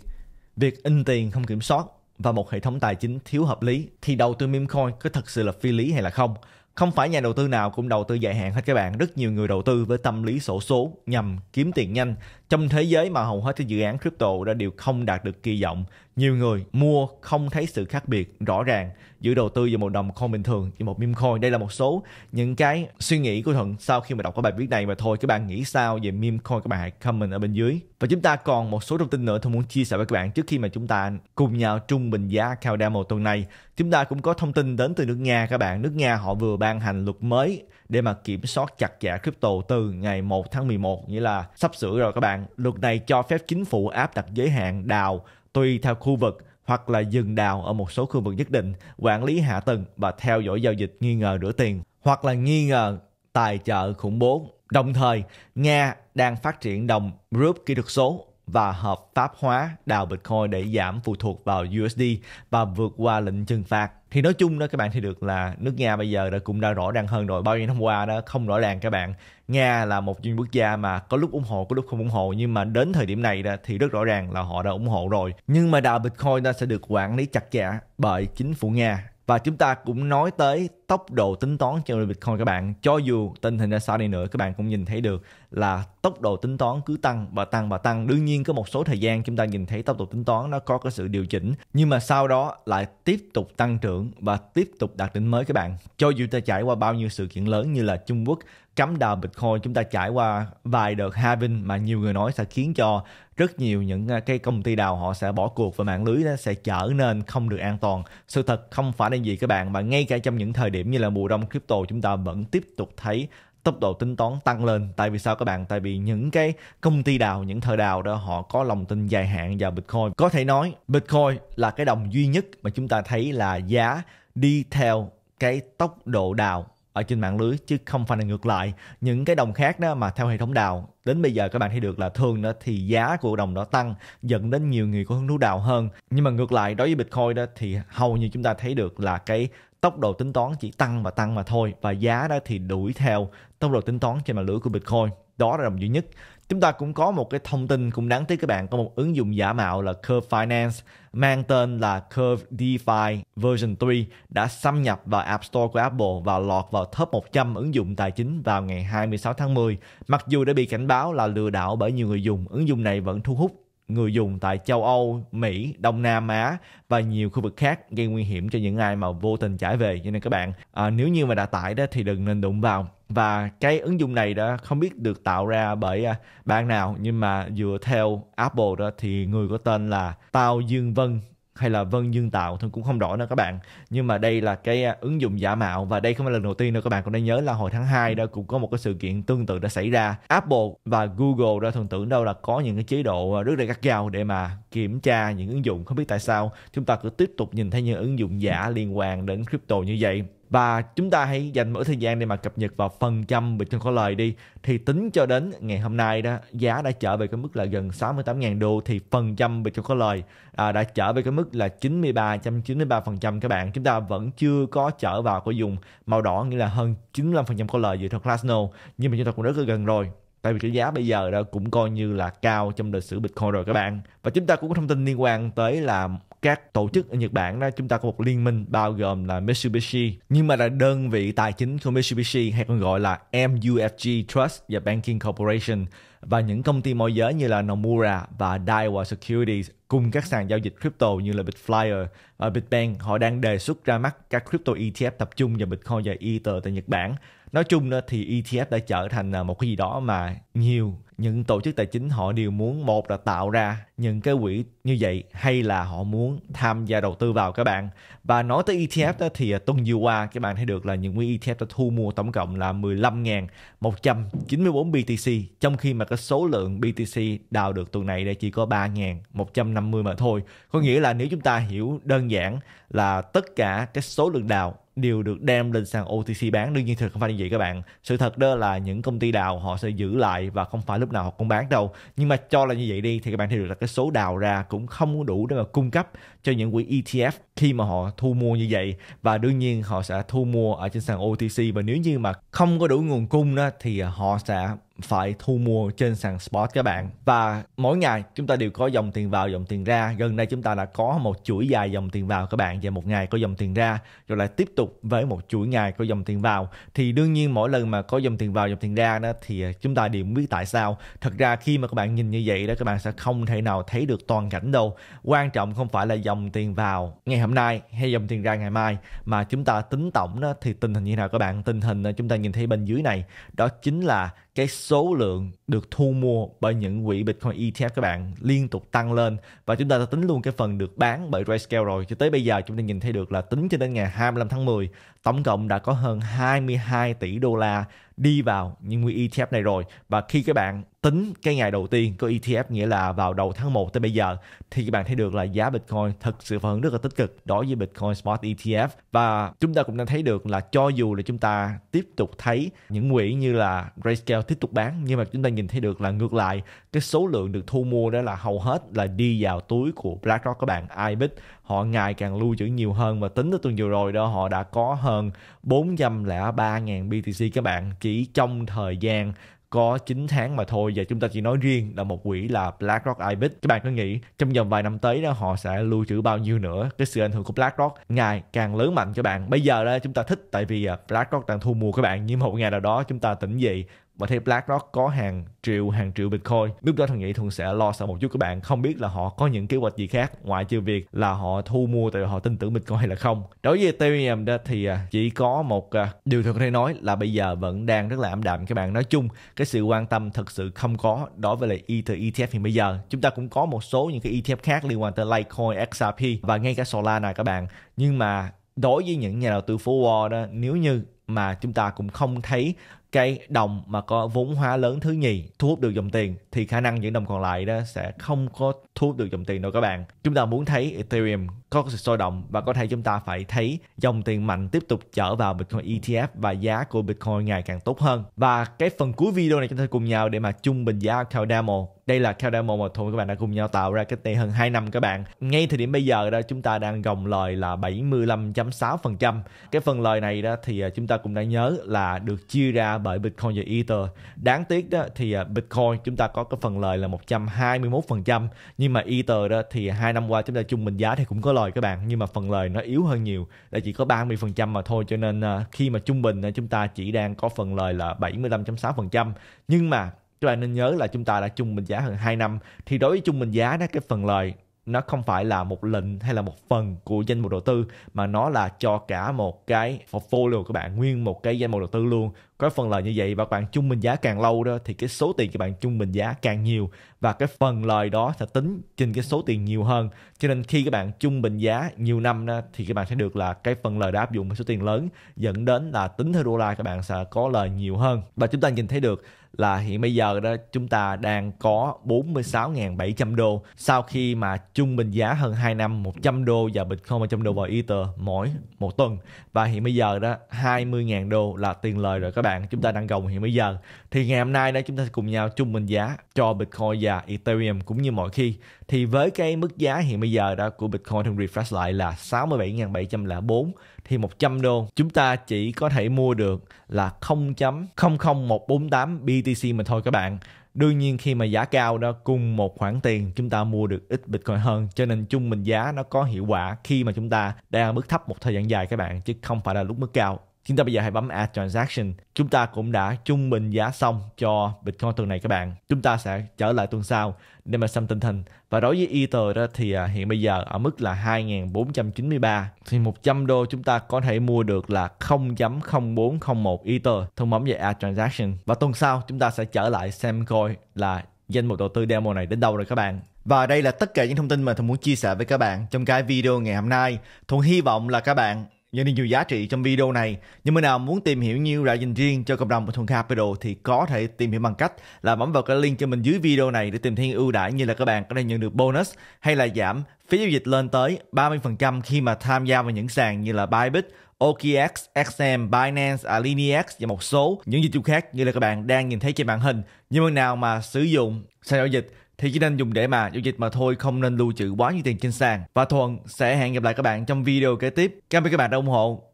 việc in tiền không kiểm soát và một hệ thống tài chính thiếu hợp lý thì đầu tư meme coin có thật sự là phi lý hay là không? Không phải nhà đầu tư nào cũng đầu tư dài hạn hết các bạn. Rất nhiều người đầu tư với tâm lý sổ số nhằm kiếm tiền nhanh trong thế giới mà hầu hết các dự án crypto đã đều không đạt được kỳ vọng nhiều người mua không thấy sự khác biệt rõ ràng giữa đầu tư vào một đồng coin bình thường và một meme coin đây là một số những cái suy nghĩ của thuận sau khi mà đọc cái bài viết này mà thôi các bạn nghĩ sao về meme coin các bạn hãy comment ở bên dưới và chúng ta còn một số thông tin nữa tôi muốn chia sẻ với các bạn trước khi mà chúng ta cùng nhau trung bình giá cao demo tuần này chúng ta cũng có thông tin đến từ nước nga các bạn nước nga họ vừa ban hành luật mới để mà kiểm soát chặt chẽ crypto từ ngày 1 tháng 11 nghĩa là sắp sửa rồi các bạn luật này cho phép chính phủ áp đặt giới hạn đào tùy theo khu vực hoặc là dừng đào ở một số khu vực nhất định, quản lý hạ tầng và theo dõi giao dịch nghi ngờ rửa tiền hoặc là nghi ngờ tài trợ khủng bố. Đồng thời, Nga đang phát triển đồng rúp kỹ thuật số và hợp pháp hóa đào Bitcoin để giảm phụ thuộc vào USD và vượt qua lệnh trừng phạt thì nói chung đó các bạn thì được là nước Nga bây giờ đã cũng đã rõ ràng hơn rồi bao nhiêu năm qua đó không rõ ràng các bạn Nga là một dân quốc gia mà có lúc ủng hộ có lúc không ủng hộ nhưng mà đến thời điểm này đó, thì rất rõ ràng là họ đã ủng hộ rồi nhưng mà đào Bitcoin nó sẽ được quản lý chặt chẽ bởi chính phủ Nga và chúng ta cũng nói tới tốc độ tính toán trên Bitcoin các bạn cho dù tình hình ra sao đi nữa các bạn cũng nhìn thấy được là tốc độ tính toán cứ tăng và tăng và tăng đương nhiên có một số thời gian chúng ta nhìn thấy tốc độ tính toán nó có cái sự điều chỉnh nhưng mà sau đó lại tiếp tục tăng trưởng và tiếp tục đạt đỉnh mới các bạn cho dù ta trải qua bao nhiêu sự kiện lớn như là Trung Quốc cấm đào Bitcoin chúng ta trải qua vài đợt halving mà nhiều người nói sẽ khiến cho rất nhiều những à, cái công ty đào họ sẽ bỏ cuộc và mạng lưới sẽ trở nên không được an toàn sự thật không phải là gì các bạn mà ngay cả trong những thời điểm như là mùa đông crypto chúng ta vẫn tiếp tục thấy tốc độ tính toán tăng lên tại vì sao các bạn tại vì những cái công ty đào những thợ đào đó họ có lòng tin dài hạn vào bitcoin có thể nói bitcoin là cái đồng duy nhất mà chúng ta thấy là giá đi theo cái tốc độ đào ở trên mạng lưới chứ không phải là ngược lại những cái đồng khác đó mà theo hệ thống đào đến bây giờ các bạn thấy được là thường đó thì giá của đồng đó tăng dẫn đến nhiều người có hứng thú đào hơn nhưng mà ngược lại đối với bitcoin đó thì hầu như chúng ta thấy được là cái tốc độ tính toán chỉ tăng và tăng mà thôi và giá đó thì đuổi theo tốc độ tính toán trên mạng lưới của bitcoin đó là đồng duy nhất Chúng ta cũng có một cái thông tin cũng đáng tiếc các bạn có một ứng dụng giả mạo là Curve Finance mang tên là Curve DeFi version 3 đã xâm nhập vào App Store của Apple và lọt vào top 100 ứng dụng tài chính vào ngày 26 tháng 10. Mặc dù đã bị cảnh báo là lừa đảo bởi nhiều người dùng, ứng dụng này vẫn thu hút người dùng tại châu Âu, Mỹ, Đông Nam Á và nhiều khu vực khác gây nguy hiểm cho những ai mà vô tình trải về. Cho nên các bạn à, nếu như mà đã tải đó thì đừng nên đụng vào. Và cái ứng dụng này đó không biết được tạo ra bởi à, bạn nào nhưng mà dựa theo Apple đó thì người có tên là Tao Dương Vân hay là vân dương tạo thôi cũng không rõ nữa các bạn nhưng mà đây là cái à, ứng dụng giả mạo và đây không phải lần đầu tiên đâu các bạn cũng đã nhớ là hồi tháng 2 đó cũng có một cái sự kiện tương tự đã xảy ra Apple và Google đã thường tưởng đâu là có những cái chế độ à, rất là gắt gao để mà kiểm tra những ứng dụng không biết tại sao chúng ta cứ tiếp tục nhìn thấy những ứng dụng giả liên quan đến crypto như vậy và chúng ta hãy dành mỗi thời gian để mà cập nhật vào phần trăm bình quân có lời đi thì tính cho đến ngày hôm nay đó giá đã trở về cái mức là gần 68.000 đô thì phần trăm bình quân có lời à, đã trở về cái mức là 93.93% các bạn chúng ta vẫn chưa có trở vào cái dùng màu đỏ nghĩa là hơn 95% có lời dựa theo Glassnode nhưng mà chúng ta cũng rất là gần rồi tại vì cái giá bây giờ đó cũng coi như là cao trong lịch sử Bitcoin rồi các bạn và chúng ta cũng có thông tin liên quan tới là các tổ chức ở Nhật Bản đó chúng ta có một liên minh bao gồm là Mitsubishi nhưng mà là đơn vị tài chính của Mitsubishi hay còn gọi là MUFG Trust và Banking Corporation và những công ty môi giới như là Nomura và Daiwa Securities cùng các sàn giao dịch crypto như là Bitflyer và Bitbank họ đang đề xuất ra mắt các crypto ETF tập trung vào Bitcoin và Ether tại Nhật Bản nói chung thì ETF đã trở thành à, một cái gì đó mà nhiều những tổ chức tài chính họ đều muốn một là tạo ra những cái quỹ như vậy hay là họ muốn tham gia đầu tư vào các bạn và nói tới ETF đó thì à, tuần vừa qua các bạn thấy được là những quỹ ETF đã thu mua tổng cộng là 15.194 BTC trong khi mà cái số lượng BTC đào được tuần này đây chỉ có 3.150 mà thôi có nghĩa là nếu chúng ta hiểu đơn giản là tất cả cái số lượng đào đều được đem lên sàn OTC bán đương nhiên thực không phải như vậy các bạn sự thật đó là những công ty đào họ sẽ giữ lại và không phải lúc nào họ cũng bán đâu nhưng mà cho là như vậy đi thì các bạn thấy được là cái số đào ra cũng không đủ để mà cung cấp cho những quỹ ETF khi mà họ thu mua như vậy và đương nhiên họ sẽ thu mua ở trên sàn OTC và nếu như mà không có đủ nguồn cung đó thì họ sẽ phải thu mua trên sàn spot các bạn và mỗi ngày chúng ta đều có dòng tiền vào dòng tiền ra gần đây chúng ta đã có một chuỗi dài dòng tiền vào các bạn và một ngày có dòng tiền ra rồi lại tiếp tục với một chuỗi ngày có dòng tiền vào thì đương nhiên mỗi lần mà có dòng tiền vào dòng tiền ra đó thì à, chúng ta đều biết tại sao thật ra khi mà các bạn nhìn như vậy đó các bạn sẽ không thể nào thấy được toàn cảnh đâu quan trọng không phải là dòng tiền vào ngày hôm nay hay dòng tiền ra ngày mai mà chúng ta tính tổng đó thì tình hình như nào các bạn tình hình à, chúng ta nhìn thấy bên dưới này đó chính là cái số lượng được thu mua bởi những quỹ Bitcoin ETF các bạn liên tục tăng lên và chúng ta đã tính luôn cái phần được bán bởi RayScale rồi cho tới bây giờ chúng ta nhìn thấy được là tính cho đến ngày 25 tháng 10 Tổng cộng đã có hơn 22 tỷ đô la đi vào những quỹ ETF này rồi. Và khi các bạn tính cái ngày đầu tiên có ETF nghĩa là vào đầu tháng 1 tới bây giờ thì các bạn thấy được là giá Bitcoin thực sự vẫn rất là tích cực đối với Bitcoin Spot ETF và chúng ta cũng đang thấy được là cho dù là chúng ta tiếp tục thấy những quỹ như là Grayscale tiếp tục bán nhưng mà chúng ta nhìn thấy được là ngược lại cái số lượng được thu mua đó là hầu hết là đi vào túi của BlackRock các bạn iBit họ ngày càng lưu trữ nhiều hơn và tính tới tuần vừa rồi đó họ đã có hơn 403.000 BTC các bạn chỉ trong thời gian có 9 tháng mà thôi và chúng ta chỉ nói riêng là một quỹ là BlackRock IBIT. Các bạn có nghĩ trong vòng vài năm tới đó họ sẽ lưu trữ bao nhiêu nữa? Cái sự ảnh hưởng của BlackRock ngày càng lớn mạnh các bạn. Bây giờ đó chúng ta thích tại vì à, BlackRock đang thu mua các bạn nhưng một ngày nào đó chúng ta tỉnh dậy và thì BlackRock có hàng triệu hàng triệu Bitcoin lúc đó thằng nhị thường sẽ lo sợ một chút các bạn không biết là họ có những kế hoạch gì khác ngoại trừ việc là họ thu mua tại họ tin tưởng Bitcoin hay là không đối với Ethereum đó thì à, chỉ có một à, điều thực thể nói là bây giờ vẫn đang rất là ảm đạm các bạn nói chung cái sự quan tâm thật sự không có đối với lại Ether ETF hiện bây giờ chúng ta cũng có một số những cái ETF khác liên quan tới Litecoin XRP và ngay cả Solana các bạn nhưng mà đối với những nhà đầu tư phố Wall đó nếu như mà chúng ta cũng không thấy cái đồng mà có vốn hóa lớn thứ nhì thu hút được dòng tiền thì khả năng những đồng còn lại đó sẽ không có thu hút được dòng tiền đâu các bạn. Chúng ta muốn thấy Ethereum có sự sôi động và có thể chúng ta phải thấy dòng tiền mạnh tiếp tục chở vào Bitcoin ETF và giá của Bitcoin ngày càng tốt hơn. Và cái phần cuối video này chúng ta cùng nhau để mà trung bình giá Cardano đây là mà thôi các bạn đã cùng nhau tạo ra cách đây hơn 2 năm các bạn ngay thời điểm bây giờ đó chúng ta đang gồng lời là 75.6% cái phần lời này đó thì à, chúng ta cũng đã nhớ là được chia ra bởi Bitcoin và Ether đáng tiếc đó thì à, Bitcoin chúng ta có cái phần lời là 121% nhưng mà Ether đó thì hai năm qua chúng ta trung bình giá thì cũng có lời các bạn nhưng mà phần lời nó yếu hơn nhiều là chỉ có 30% mà thôi cho nên à, khi mà trung bình chúng ta chỉ đang có phần lời là 75.6% nhưng mà các bạn nên nhớ là chúng ta đã chung bình giá hơn 2 năm thì đối với chung bình giá đó cái phần lời nó không phải là một lệnh hay là một phần của danh mục đầu tư mà nó là cho cả một cái portfolio của bạn nguyên một cái danh mục đầu tư luôn có phần lời như vậy và các bạn chung bình giá càng lâu đó thì cái số tiền các bạn chung bình giá càng nhiều và cái phần lời đó sẽ tính trên cái số tiền nhiều hơn cho nên khi các bạn chung bình giá nhiều năm đó, thì các bạn sẽ được là cái phần lời đã áp dụng một số tiền lớn dẫn đến là tính theo đô la các bạn sẽ có lời nhiều hơn và chúng ta nhìn thấy được là hiện bây giờ đó chúng ta đang có 46.700 đô sau khi mà trung bình giá hơn 2 năm 100 đô và Bitcoin 100 đô vào Ether mỗi một tuần và hiện bây giờ đó 20.000 đô là tiền lời rồi các bạn chúng ta đang gồng hiện bây giờ thì ngày hôm nay đó chúng ta sẽ cùng nhau chung mình giá cho Bitcoin và Ethereum cũng như mọi khi. Thì với cái mức giá hiện bây giờ đó của Bitcoin thường refresh lại là 67.704 thì 100 đô chúng ta chỉ có thể mua được là 0.00148 BTC mà thôi các bạn đương nhiên khi mà giá cao đó cùng một khoản tiền chúng ta mua được ít bitcoin hơn cho nên trung bình giá nó có hiệu quả khi mà chúng ta đang ở mức thấp một thời gian dài các bạn chứ không phải là lúc mức cao Chúng ta bây giờ hãy bấm Add Transaction. Chúng ta cũng đã trung bình giá xong cho Bitcoin tuần này các bạn. Chúng ta sẽ trở lại tuần sau để mà xem tình hình. Và đối với Ether đó thì à, hiện bây giờ ở mức là 2.493 thì 100 đô chúng ta có thể mua được là 0.0401 Ether. Thông bấm về Add Transaction. Và tuần sau chúng ta sẽ trở lại xem coi là danh mục đầu tư demo này đến đâu rồi các bạn. Và đây là tất cả những thông tin mà Thuận muốn chia sẻ với các bạn trong cái video ngày hôm nay. Thuận hy vọng là các bạn nhận đi nhiều giá trị trong video này. nhưng mà nào muốn tìm hiểu nhiều loại dành riêng cho cộng đồng của Thuần Capital thì có thể tìm hiểu bằng cách là bấm vào cái link cho mình dưới video này để tìm thêm ưu đãi như là các bạn có thể nhận được bonus hay là giảm phí giao dịch lên tới 30% khi mà tham gia vào những sàn như là Bybit, OKX, XM, Binance, Alineax và một số những dịch vụ khác như là các bạn đang nhìn thấy trên màn hình. nhưng mà nào mà sử dụng sàn giao dịch thì chỉ nên dùng để mà giao dịch mà thôi không nên lưu trữ quá nhiều tiền trên sàn. Và Thuận sẽ hẹn gặp lại các bạn trong video kế tiếp. Cảm ơn các bạn đã ủng hộ.